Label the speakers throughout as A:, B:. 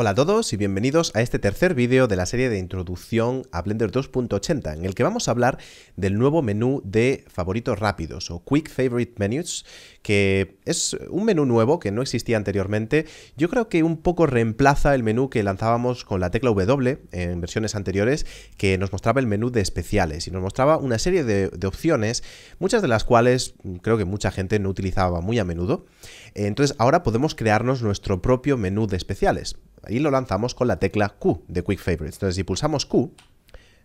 A: Hola a todos y bienvenidos a este tercer vídeo de la serie de introducción a Blender 2.80 en el que vamos a hablar del nuevo menú de favoritos rápidos o Quick Favorite Menus que es un menú nuevo que no existía anteriormente. Yo creo que un poco reemplaza el menú que lanzábamos con la tecla W en versiones anteriores que nos mostraba el menú de especiales y nos mostraba una serie de, de opciones muchas de las cuales creo que mucha gente no utilizaba muy a menudo. Entonces ahora podemos crearnos nuestro propio menú de especiales y lo lanzamos con la tecla Q de Quick Favorites. Entonces, si pulsamos Q,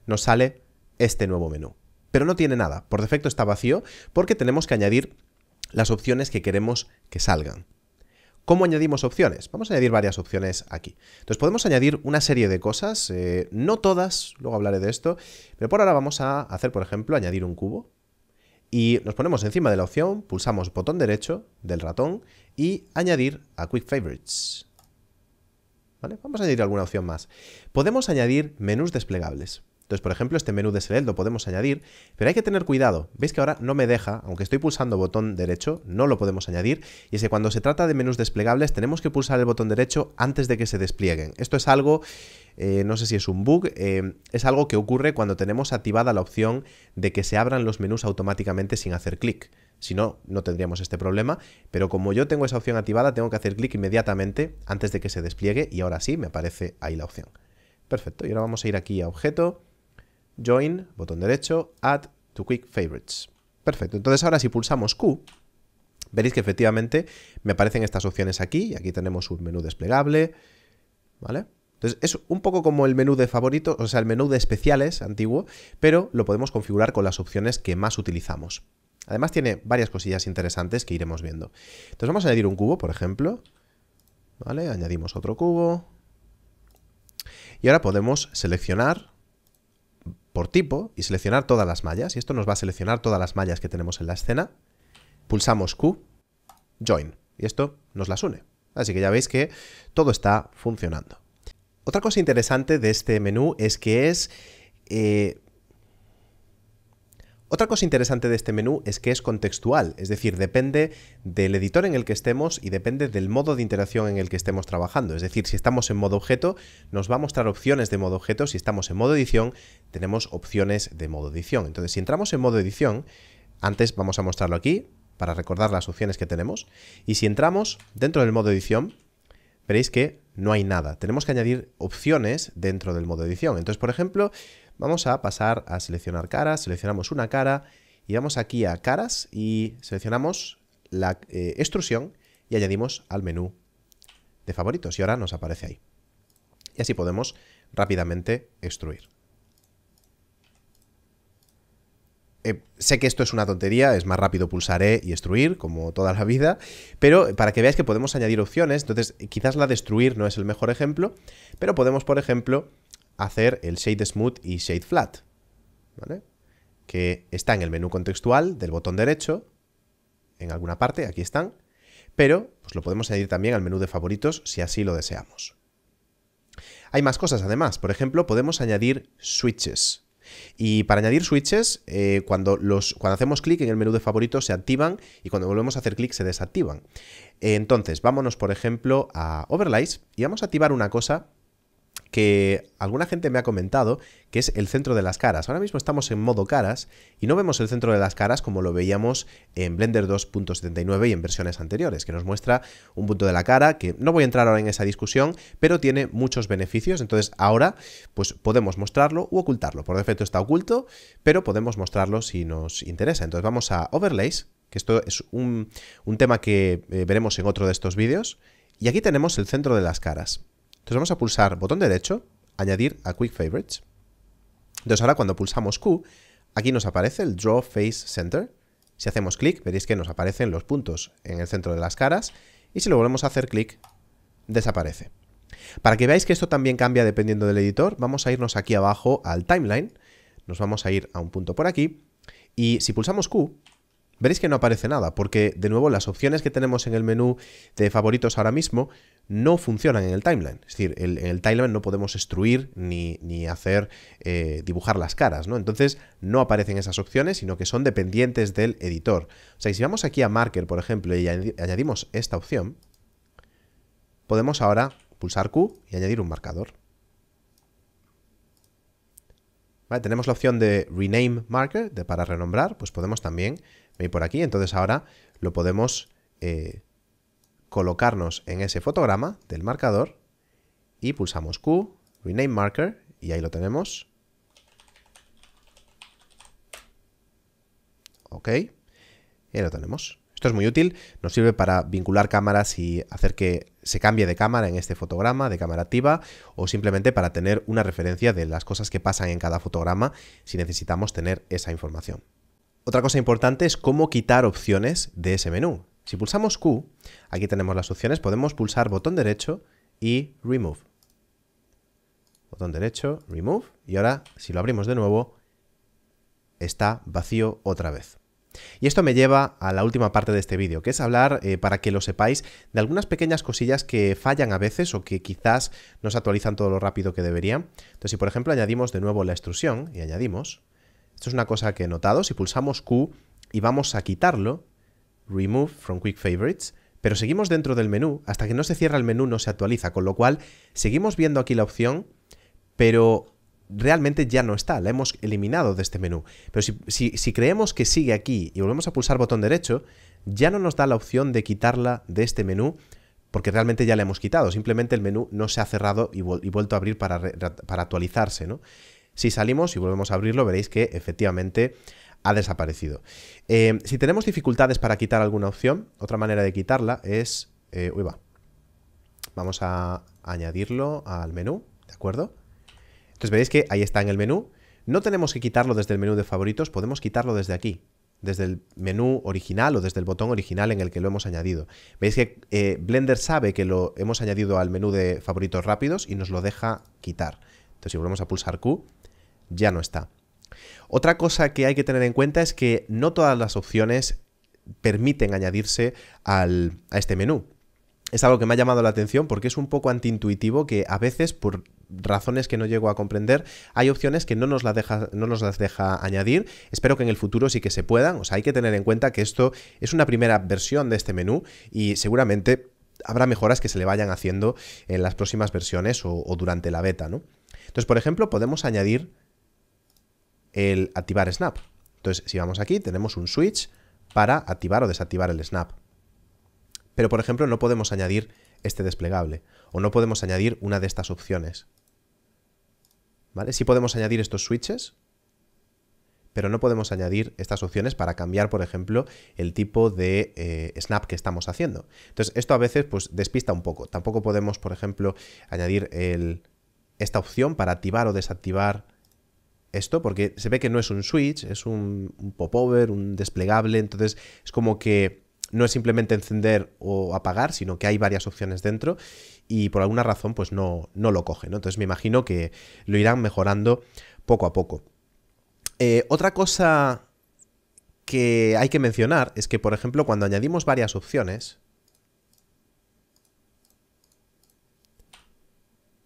A: nos sale este nuevo menú. Pero no tiene nada, por defecto está vacío porque tenemos que añadir las opciones que queremos que salgan. ¿Cómo añadimos opciones? Vamos a añadir varias opciones aquí. Entonces podemos añadir una serie de cosas, eh, no todas, luego hablaré de esto, pero por ahora vamos a hacer, por ejemplo, añadir un cubo. Y nos ponemos encima de la opción, pulsamos botón derecho del ratón y añadir a Quick Favorites. Vamos a añadir alguna opción más. Podemos añadir menús desplegables. Entonces, por ejemplo, este menú de Select lo podemos añadir, pero hay que tener cuidado. Veis que ahora no me deja, aunque estoy pulsando botón derecho, no lo podemos añadir. Y es que cuando se trata de menús desplegables, tenemos que pulsar el botón derecho antes de que se desplieguen. Esto es algo, eh, no sé si es un bug, eh, es algo que ocurre cuando tenemos activada la opción de que se abran los menús automáticamente sin hacer clic. Si no, no tendríamos este problema, pero como yo tengo esa opción activada, tengo que hacer clic inmediatamente antes de que se despliegue y ahora sí me aparece ahí la opción. Perfecto, y ahora vamos a ir aquí a Objeto, Join, botón derecho, Add to Quick Favorites. Perfecto, entonces ahora si pulsamos Q, veréis que efectivamente me aparecen estas opciones aquí, y aquí tenemos un menú desplegable, ¿vale? Entonces es un poco como el menú de favoritos, o sea, el menú de especiales antiguo, pero lo podemos configurar con las opciones que más utilizamos. Además tiene varias cosillas interesantes que iremos viendo. Entonces vamos a añadir un cubo, por ejemplo. ¿Vale? Añadimos otro cubo. Y ahora podemos seleccionar por tipo y seleccionar todas las mallas. Y esto nos va a seleccionar todas las mallas que tenemos en la escena. Pulsamos Q, Join. Y esto nos las une. Así que ya veis que todo está funcionando. Otra cosa interesante de este menú es que es... Eh, otra cosa interesante de este menú es que es contextual, es decir, depende del editor en el que estemos y depende del modo de interacción en el que estemos trabajando. Es decir, si estamos en modo objeto, nos va a mostrar opciones de modo objeto, si estamos en modo edición, tenemos opciones de modo edición. Entonces, si entramos en modo edición, antes vamos a mostrarlo aquí para recordar las opciones que tenemos, y si entramos dentro del modo edición, veréis que no hay nada. Tenemos que añadir opciones dentro del modo edición. Entonces, por ejemplo, Vamos a pasar a seleccionar caras, seleccionamos una cara y vamos aquí a caras y seleccionamos la eh, extrusión y añadimos al menú de favoritos y ahora nos aparece ahí. Y así podemos rápidamente extruir. Eh, sé que esto es una tontería, es más rápido pulsar E y extruir, como toda la vida, pero para que veáis que podemos añadir opciones, entonces quizás la destruir no es el mejor ejemplo, pero podemos, por ejemplo, hacer el Shade Smooth y Shade Flat, Que está en el menú contextual del botón derecho, en alguna parte, aquí están, pero pues lo podemos añadir también al menú de favoritos si así lo deseamos. Hay más cosas además, por ejemplo, podemos añadir switches. Y para añadir switches, eh, cuando, los, cuando hacemos clic en el menú de favoritos se activan y cuando volvemos a hacer clic se desactivan. Entonces, vámonos por ejemplo a Overlays y vamos a activar una cosa que alguna gente me ha comentado, que es el centro de las caras. Ahora mismo estamos en modo caras y no vemos el centro de las caras como lo veíamos en Blender 2.79 y en versiones anteriores, que nos muestra un punto de la cara, que no voy a entrar ahora en esa discusión, pero tiene muchos beneficios, entonces ahora pues podemos mostrarlo u ocultarlo. Por defecto está oculto, pero podemos mostrarlo si nos interesa. Entonces vamos a Overlays, que esto es un, tema que eh, veremos en otro de estos vídeos, y aquí tenemos el centro de las caras. Entonces vamos a pulsar botón derecho, añadir a Quick Favorites. Entonces ahora cuando pulsamos Q, aquí nos aparece el Draw Face Center. Si hacemos clic, veréis que nos aparecen los puntos en el centro de las caras y si lo volvemos a hacer clic, desaparece. Para que veáis que esto también cambia dependiendo del editor, vamos a irnos aquí abajo al timeline, nos vamos a ir a un punto por aquí y si pulsamos Q, veréis que no aparece nada, porque de nuevo las opciones que tenemos en el menú de favoritos ahora mismo no funcionan en el timeline. Es decir, en el timeline no podemos extruir ni, hacer eh, dibujar las caras, ¿no? Entonces no aparecen esas opciones, sino que son dependientes del editor. O sea, si vamos aquí a Marker, por ejemplo, y añadimos esta opción, podemos ahora pulsar Q y añadir un marcador. tenemos la opción de Rename Marker, de para renombrar, pues podemos también y por aquí, entonces ahora lo podemos eh, colocarnos en ese fotograma del marcador y pulsamos Q, Rename Marker, y ahí lo tenemos. Ok, y ahí lo tenemos. Esto es muy útil, nos sirve para vincular cámaras y hacer que se cambie de cámara en este fotograma, de cámara activa, o simplemente para tener una referencia de las cosas que pasan en cada fotograma si necesitamos tener esa información otra cosa importante es cómo quitar opciones de ese menú. Si pulsamos Q, aquí tenemos las opciones, podemos pulsar botón derecho y Remove. Botón derecho, Remove, y ahora si lo abrimos de nuevo, está vacío otra vez. Y esto me lleva a la última parte de este vídeo, que es hablar, eh, para que lo sepáis, de algunas pequeñas cosillas que fallan a veces o que quizás no se actualizan todo lo rápido que deberían. Entonces, si por ejemplo añadimos de nuevo la extrusión y añadimos, esto es una cosa que he notado. Si pulsamos Q y vamos a quitarlo, Remove from Quick Favorites, pero seguimos dentro del menú, hasta que no se cierra el menú no se actualiza, con lo cual seguimos viendo aquí la opción, pero realmente ya no está, la hemos eliminado de este menú. Pero si, creemos que sigue aquí y volvemos a pulsar botón derecho, ya no nos da la opción de quitarla de este menú, porque realmente ya la hemos quitado, simplemente el menú no se ha cerrado y, vuelto a abrir para, para actualizarse, ¿no? Si salimos y volvemos a abrirlo, veréis que efectivamente ha desaparecido. Eh, si tenemos dificultades para quitar alguna opción, otra manera de quitarla es... Eh, uy, va. Vamos a añadirlo al menú, ¿de acuerdo? Entonces veréis que ahí está en el menú. No tenemos que quitarlo desde el menú de favoritos, podemos quitarlo desde aquí, desde el menú original o desde el botón original en el que lo hemos añadido. Veis que eh, Blender sabe que lo hemos añadido al menú de favoritos rápidos y nos lo deja quitar. Entonces si volvemos a pulsar Q, ya no está. Otra cosa que hay que tener en cuenta es que no todas las opciones permiten añadirse a este menú. Es algo que me ha llamado la atención porque es un poco antiintuitivo que a veces, por razones que no llego a comprender, hay opciones que no nos, deja, no nos las deja añadir. Espero que en el futuro sí que se puedan. O sea, hay que tener en cuenta que esto es una primera versión de este menú y seguramente habrá mejoras que se le vayan haciendo en las próximas versiones o, o durante la beta, ¿no? Entonces, por ejemplo, podemos añadir el activar snap. Entonces, si vamos aquí, tenemos un switch para activar o desactivar el snap. Pero, por ejemplo, no podemos añadir este desplegable o no podemos añadir una de estas opciones. ¿Vale? Sí podemos añadir estos switches, pero no podemos añadir estas opciones para cambiar, por ejemplo, el tipo de eh, snap que estamos haciendo. Entonces, esto a veces pues, despista un poco. Tampoco podemos, por ejemplo, añadir esta opción para activar o desactivar esto, porque se ve que no es un switch, es un, popover, un desplegable, entonces es como que no es simplemente encender o apagar, sino que hay varias opciones dentro y por alguna razón pues no, no lo coge, Entonces me imagino que lo irán mejorando poco a poco. Eh, otra cosa que hay que mencionar es que, por ejemplo, cuando añadimos varias opciones,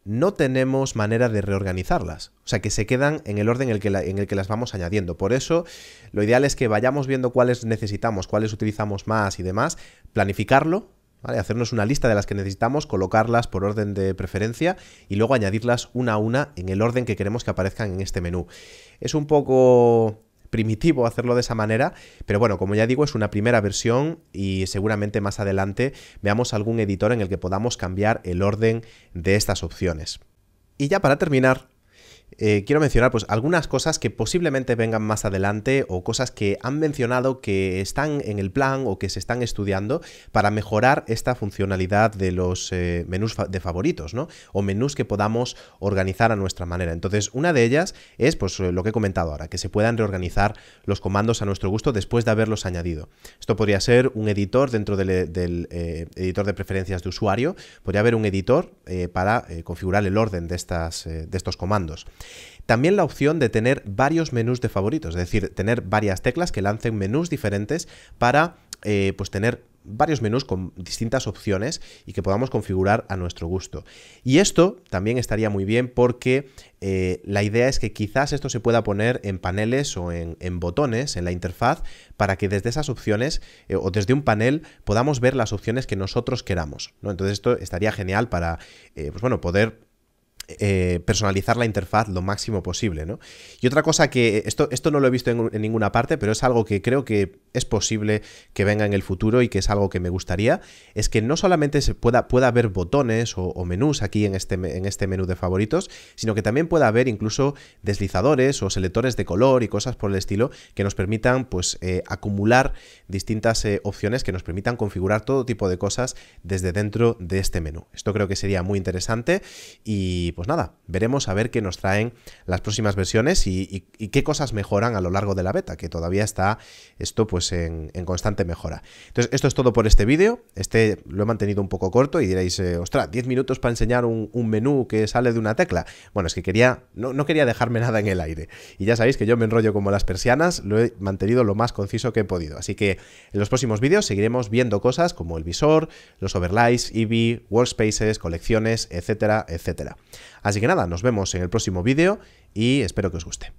A: no tenemos manera de reorganizarlas. O sea, que se quedan en el orden en el, que en el que, las vamos añadiendo. Por eso, lo ideal es que vayamos viendo cuáles necesitamos, cuáles utilizamos más y demás, planificarlo, hacernos una lista de las que necesitamos, colocarlas por orden de preferencia y luego añadirlas una a una en el orden que queremos que aparezcan en este menú. Es un poco primitivo hacerlo de esa manera, pero bueno, como ya digo, es una primera versión y seguramente más adelante veamos algún editor en el que podamos cambiar el orden de estas opciones. Y ya para terminar, eh, quiero mencionar pues algunas cosas que posiblemente vengan más adelante o cosas que han mencionado que están en el plan o que se están estudiando para mejorar esta funcionalidad de los eh, menús de favoritos, O menús que podamos organizar a nuestra manera. Entonces, una de ellas es pues eh, lo que he comentado ahora, que se puedan reorganizar los comandos a nuestro gusto después de haberlos añadido. Esto podría ser un editor dentro del, editor de preferencias de usuario, podría haber un editor para configurar el orden de, estas, de estos comandos. También la opción de tener varios menús de favoritos, es decir, tener varias teclas que lancen menús diferentes para eh, pues tener varios menús con distintas opciones y que podamos configurar a nuestro gusto. Y esto también estaría muy bien porque eh, la idea es que quizás esto se pueda poner en paneles o en, botones en la interfaz para que desde esas opciones eh, o desde un panel podamos ver las opciones que nosotros queramos. ¿no? Entonces esto estaría genial para pues poder eh, personalizar la interfaz lo máximo posible, ¿no? Y otra cosa que, eh, esto, esto no lo he visto en, ninguna parte, pero es algo que creo que es posible que venga en el futuro y que es algo que me gustaría, es que no solamente se pueda, pueda haber botones o, menús aquí en este, en este menú de favoritos, sino que también pueda haber incluso deslizadores o selectores de color y cosas por el estilo que nos permitan pues eh, acumular distintas opciones que nos permitan configurar todo tipo de cosas desde dentro de este menú. Esto creo que sería muy interesante y pues nada, veremos a ver qué nos traen las próximas versiones y, qué cosas mejoran a lo largo de la beta, que todavía está esto pues en, constante mejora. Entonces, esto es todo por este vídeo. Este lo he mantenido un poco corto y diréis, eh, ostras, 10 minutos para enseñar un, menú que sale de una tecla. Bueno, es que quería, no, no quería dejarme nada en el aire. Y ya sabéis que yo me enrollo como las persianas, lo he mantenido lo más conciso que he podido. Así que en los próximos vídeos seguiremos viendo cosas como el visor, los overlays, Eevee, workspaces, colecciones, etcétera, etcétera. Así que nada, nos vemos en el próximo vídeo y espero que os guste.